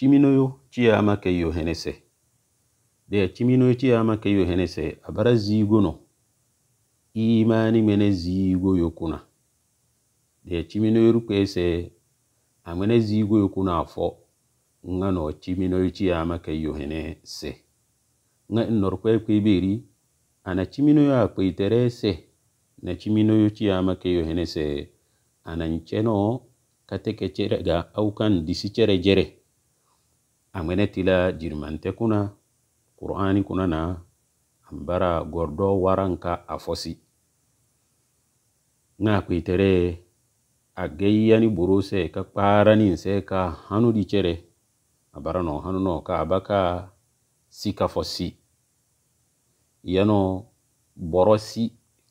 timinoyo ciyama keyo henese de a timinoyo ciyama keyo henese a bara zigono imani mene zigo yo kuna de a timinoyo rukese a mene zigo yo kuna a fo nga no timinoyo ciyama keyo henese nga in norkwe kwebiri ana timinoyo a kweiterese na timinoyo ciyama keyo henese ana nceno katekecerega aukan disi cere jere, jere. amene tila jirimante kuna qur'ani kuna na ambara gordo waranka afosi nga kuitere a geyiyani buru se ka kparanin se ka hanu dicere abara no hanu no ka abaka sika fosi yano borosi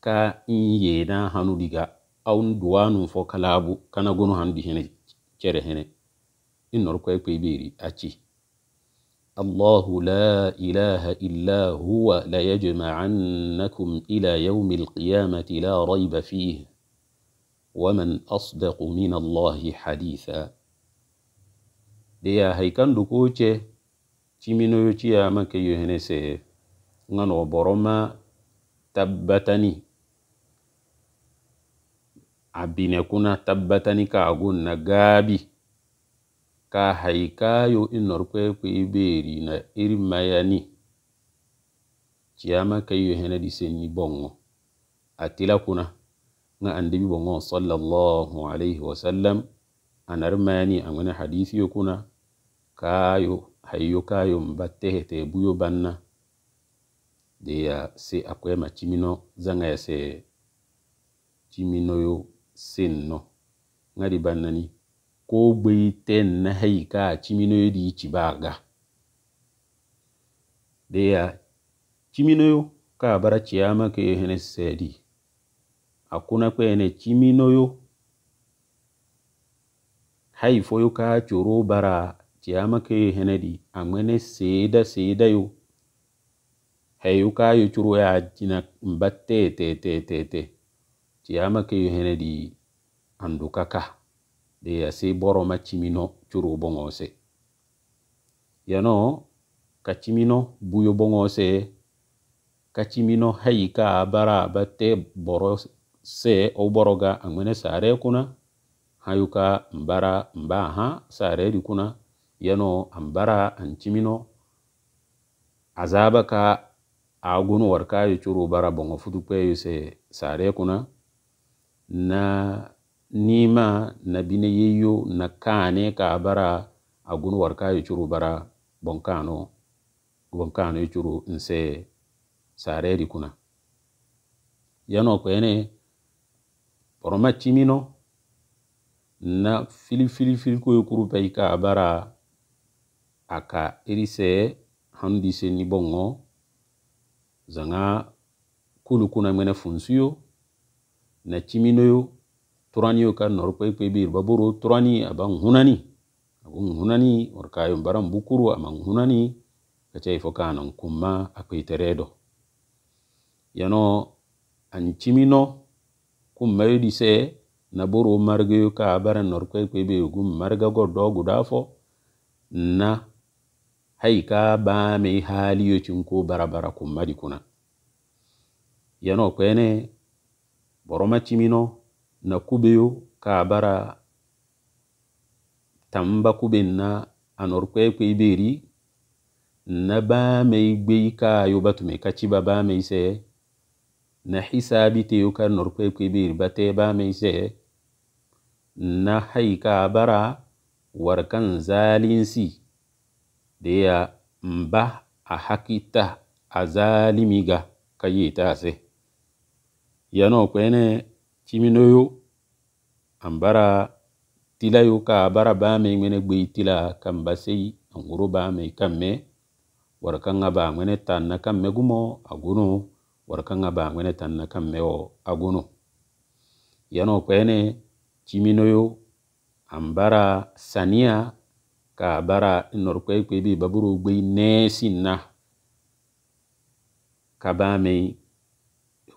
ka inyena hanu diga aun duwanu fo kalabu kana gunu hanu dihene cere hene inorko ekpe ibiri achi الله لا إله إلا هو ليجمعنكم إلى يوم القيامة لا ريب فيه ومن أصدق من الله حديثا ديا هيكان دوكوچه تيمينو يوتيا مكي يهنسه ngano boroma tabbatani abine تبتني tabbatani ka agun na gabi ka haikayo inorkwekwe e iberi na irimayani ciyama kayo hena disenni bongo atila kuna nga andibi bongo sallallahu alaihi wasallam anarimayani angwene hadithiyo kuna kayo hayo kayo mbatehete buyo banna deya se akwema chimino zanga ya se chimino yo senno ngadi banna ni kogbei ten na haika a chiminoyo di ichi ba aga de ya chiminoyo ka bara chiama ke hene sedi akuna kwe hene chiminoyo haifoyo ka choro bara chiama ke hene di amene seda seda yo hayo ka yo churu ya jina mbatte te te te te chiama ke hene di andukaka ka a de ase boroma chimino churo bongose ka kachimino buyo bongose ka a bara ba bate boro se o ga a angwene sare kuna hayuka mbara mbaha sare kuna yano a anchimino azaba ka a agunu yi churo bara bongo yi se sare kuna na nima na bine yeyo na kane ka bara agun warka yuchuru bara bonkano bonkano yuchuru nse sareri kuna yano kwene poroma chimino na fili fili fili ko yukuru pe ka bara aka irise handise ni bongo zanga kulu kuna mwene funsuyo na chimino yo turani yo ka nor pe pe bir baburu turani aban hunani abun hunani or kayon baran bukuru aman hunani kace fo kanon kuma akwai teredo yano an chimino kuma yidi se na buru marge yo ka baran nor pe pe bir gum marga go do gudafo na haika ba me hali yo chinko barabara kuma dikuna yano kwene boroma chimino na kube ka bara tamba kube na anor kwekwe beri na batu gbei kayo ba ba bamei se na hisabi teyo ka nor ba te ba bamei se na hai ka bara warkan zalinsi ya mba a hakita a zalimiga ta ase yano kwene ciminoyo an bara tila ka bara baame ŋmene gbei tila kan ba sei an wuro baame kamme war kaŋa ba ŋmene tanna kamme gumo agunu war kaŋa ba ŋmene tanna kamme wo agunu yano kwene chiminoyo an bara saniya ka bara inor kwe bi baburu gbei ne na ka hukum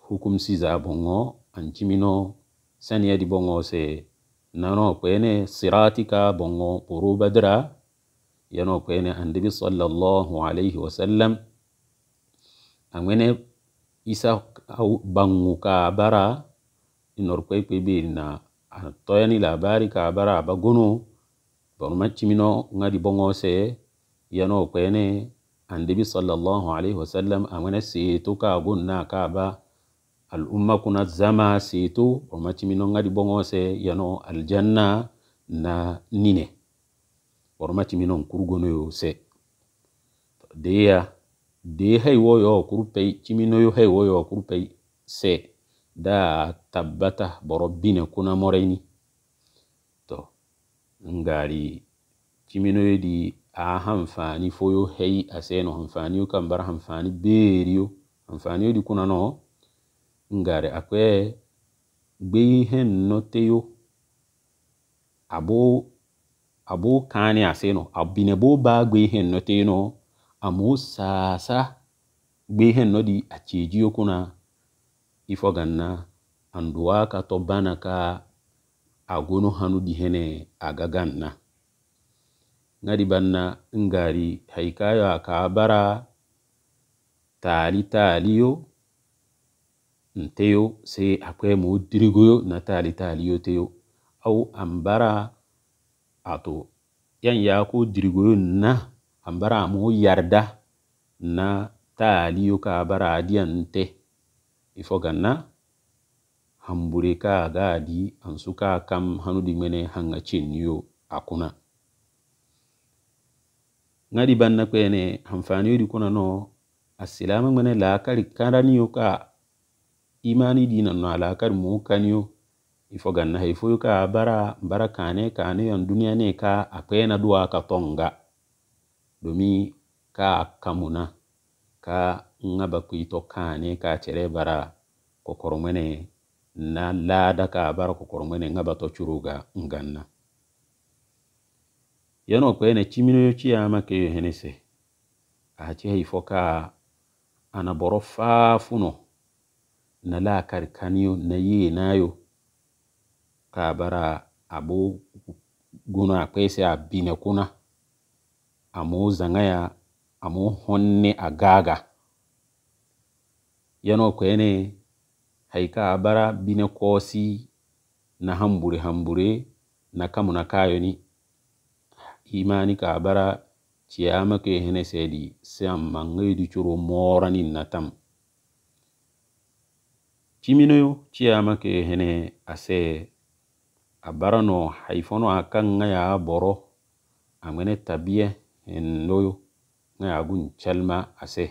hukumsi za bongo an chimino sen yedi bongo se nano kwene siratika bongo buru badra yano kwene andibi sallallahu alaihi wasallam awene isa bangu kabara inor kwekwe biri na atoyani labari kabara abagunu bono macimino ngadi bongo se yano kwene andibi sallallahu alaihi wasallam awene situka gunna kaba al umma kuna zama seto o matimi non gadi bongose yano aljanna na nine oro matimi non kurugonoyo se deya de hay woyo kuru pay ciminoyo hay woyo kuru pay se da tabbata borobbine kuna morayni to ngari ciminoyo di a hanfani foyo hay aseno hanfaniyo kam bara hanfani beriyo hanfaniyo di kuna no ngare akwai gbe ihe nnoteyo abo abo kani aseno abine bo ba gbe ihe nnoteno amo sasa gbe ihe nnodi acheji okuna ifo ganna anduwa ka to bana ka agono hanu di hene agaganna ngadi banna ngari haikayo akabara tali yụ. nteyo se akwemo dirigoyo na tali taliyo teyo au ambara ato yan ya ko dirigoyo na ambara mu yarda na taliyo ka bara adiyan te ifo ganna hambure ka gadi ansuka kam hanu di mene hanga chenyo akuna ngadi banna kwene hamfaniyo di kuna no asilama mene la kari karaniyo ka imani dina no alakar mu kaniyo ifo ganna hay fuyu ka bara bara kane kane yon duniya ne ka akwena duwa ka tonga domi ka kamuna ka ngaba kuito kane ka chere bara kokoromene na lada ka bara kokoromene ngaba to churuga nganna yano kwene chimino yochi ama ke yohenese ache hifo ka anaboro fafuno na lakar kaniyo na yi na yo ka bara abu guna akwai sai a bina kuna a mo zangaya a mo honne a gaga yano kwaye ne haika a bara bina kosi na hambure hambure na kamu na kayo ni imani ka bara ciyama ke hene sai di sai amma ngai di curo moranin na tamu timinoyo ciyamake hene ase a barano hayfono a kan ŋaya boro a ŋene tabiye hen loyo ŋaya gun calma ase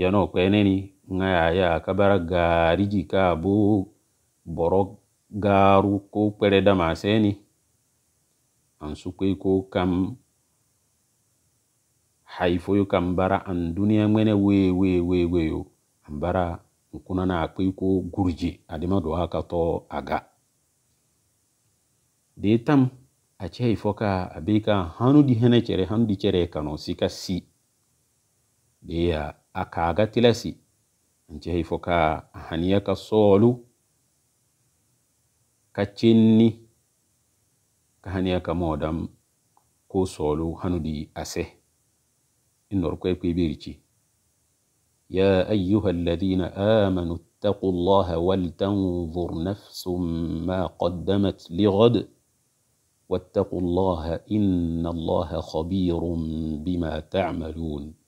yano kweneni ŋaya ya kabara gariji ka bo boro garu ko kpere dama aseni an sukwei ko kam hayfoyo kam bara an duniya ŋene weweweweyo an bara nkuna na akpa ikwu gurji adịmadụ ha katọ aga dịta m achịa ifo ka abịa ka hanụ dị hene chere hanụ dị chere ka nọ sika si dịya aka aga tilasi nchịa ifo ka ahaniya ka sọọlụ ka chenni ka haniya ka mọdam ko sọọlụ hanụ dị ase ịnọrọkwa ekwe ebe erichi يا أيها الذين آمنوا اتقوا الله ولتنظر نفس ما قدمت لغد واتقوا الله إن الله خبير بما تعملون